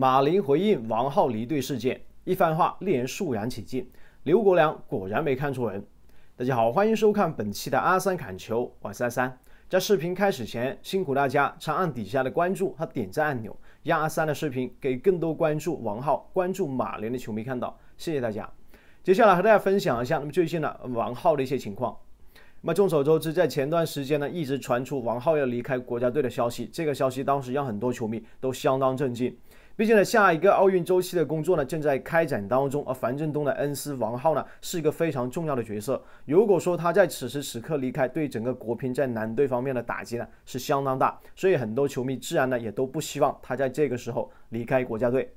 马林回应王浩离队事件，一番话令人肃然起敬。刘国梁果然没看错人。大家好，欢迎收看本期的阿三砍球，我是阿三。在视频开始前，辛苦大家长按底下的关注和点赞按钮，让阿三的视频给更多关注王浩、关注马林的球迷看到。谢谢大家。接下来和大家分享一下，那么最近呢王浩的一些情况。那么众所周知，在前段时间呢，一直传出王浩要离开国家队的消息，这个消息当时让很多球迷都相当震惊。毕竟呢，下一个奥运周期的工作呢，正在开展当中。而樊振东的恩师王皓呢，是一个非常重要的角色。如果说他在此时此刻离开，对整个国乒在男队方面的打击呢，是相当大。所以很多球迷自然呢，也都不希望他在这个时候离开国家队。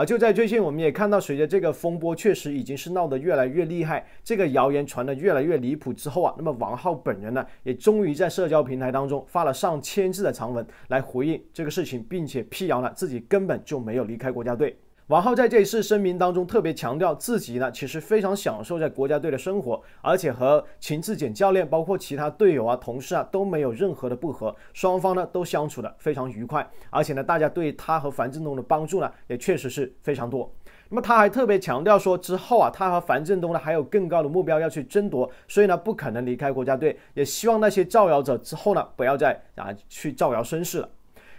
而就在最近，我们也看到，随着这个风波确实已经是闹得越来越厉害，这个谣言传得越来越离谱之后啊，那么王浩本人呢，也终于在社交平台当中发了上千字的长文来回应这个事情，并且辟谣了自己根本就没有离开国家队。王浩在这一次声明当中特别强调，自己呢其实非常享受在国家队的生活，而且和秦志戬教练，包括其他队友啊、同事啊都没有任何的不和，双方呢都相处的非常愉快，而且呢大家对他和樊振东的帮助呢也确实是非常多。那么他还特别强调说，之后啊他和樊振东呢还有更高的目标要去争夺，所以呢不可能离开国家队，也希望那些造谣者之后呢不要再啊去造谣生事了。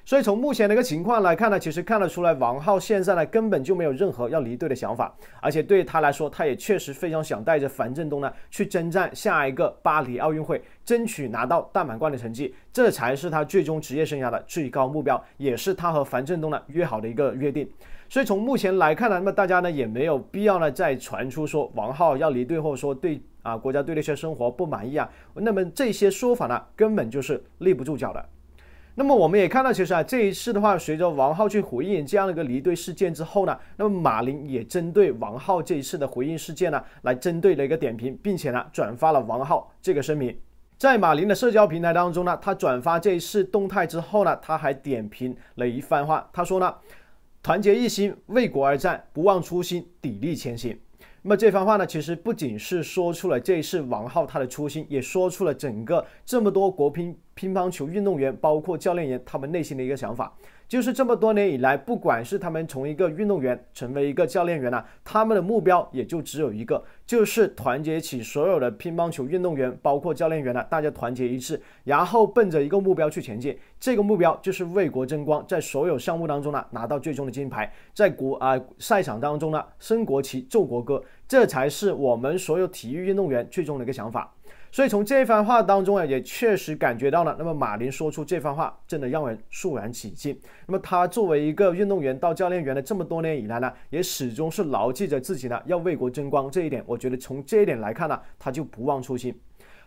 所以从目前的一个情况来看呢，其实看得出来，王浩现在呢根本就没有任何要离队的想法，而且对他来说，他也确实非常想带着樊振东呢去征战下一个巴黎奥运会，争取拿到大满贯的成绩，这才是他最终职业生涯的最高目标，也是他和樊振东呢约好的一个约定。所以从目前来看呢，那么大家呢也没有必要呢再传出说王浩要离队者说对啊国家队的一些生活不满意啊，那么这些说法呢根本就是立不住脚的。那么我们也看到，其实啊，这一次的话，随着王浩去回应这样的一个离队事件之后呢，那么马林也针对王浩这一次的回应事件呢，来针对了一个点评，并且呢转发了王浩这个声明。在马林的社交平台当中呢，他转发这一次动态之后呢，他还点评了一番话，他说呢，团结一心，为国而战，不忘初心，砥砺前行。那么这番话呢，其实不仅是说出了这一次王浩他的初心，也说出了整个这么多国乒。乒乓球运动员包括教练员，他们内心的一个想法，就是这么多年以来，不管是他们从一个运动员成为一个教练员呢，他们的目标也就只有一个，就是团结起所有的乒乓球运动员，包括教练员呢，大家团结一致，然后奔着一个目标去前进。这个目标就是为国争光，在所有项目当中呢，拿到最终的金牌，在国啊赛场当中呢，升国旗、奏国歌，这才是我们所有体育运动员最终的一个想法。所以从这番话当中啊，也确实感觉到了，那么马林说出这番话，真的让人肃然起敬。那么他作为一个运动员到教练员的这么多年以来呢，也始终是牢记着自己呢要为国争光这一点。我觉得从这一点来看呢，他就不忘初心。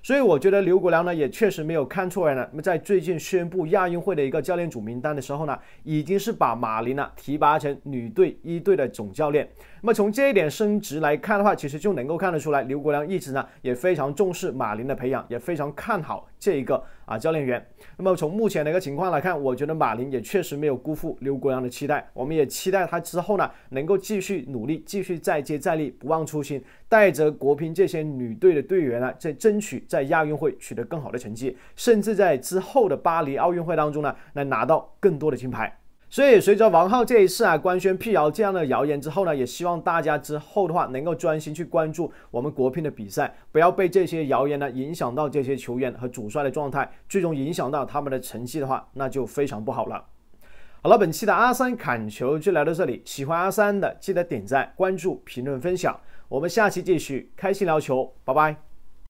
所以我觉得刘国梁呢也确实没有看错人了。那么在最近宣布亚运会的一个教练组名单的时候呢，已经是把马林呢提拔成女队一队的总教练。那么从这一点升职来看的话，其实就能够看得出来，刘国梁一直呢也非常重视马林的培养，也非常看好。这一个啊教练员，那么从目前的一个情况来看，我觉得马林也确实没有辜负刘国梁的期待，我们也期待他之后呢能够继续努力，继续再接再厉，不忘初心，带着国乒这些女队的队员呢，再争取在亚运会取得更好的成绩，甚至在之后的巴黎奥运会当中呢，来拿到更多的金牌。所以，随着王浩这一次啊官宣辟谣这样的谣言之后呢，也希望大家之后的话能够专心去关注我们国乒的比赛，不要被这些谣言呢影响到这些球员和主帅的状态，最终影响到他们的成绩的话，那就非常不好了。好了，本期的阿三侃球就聊到这里，喜欢阿三的记得点赞、关注、评论、分享，我们下期继续开心聊球，拜拜。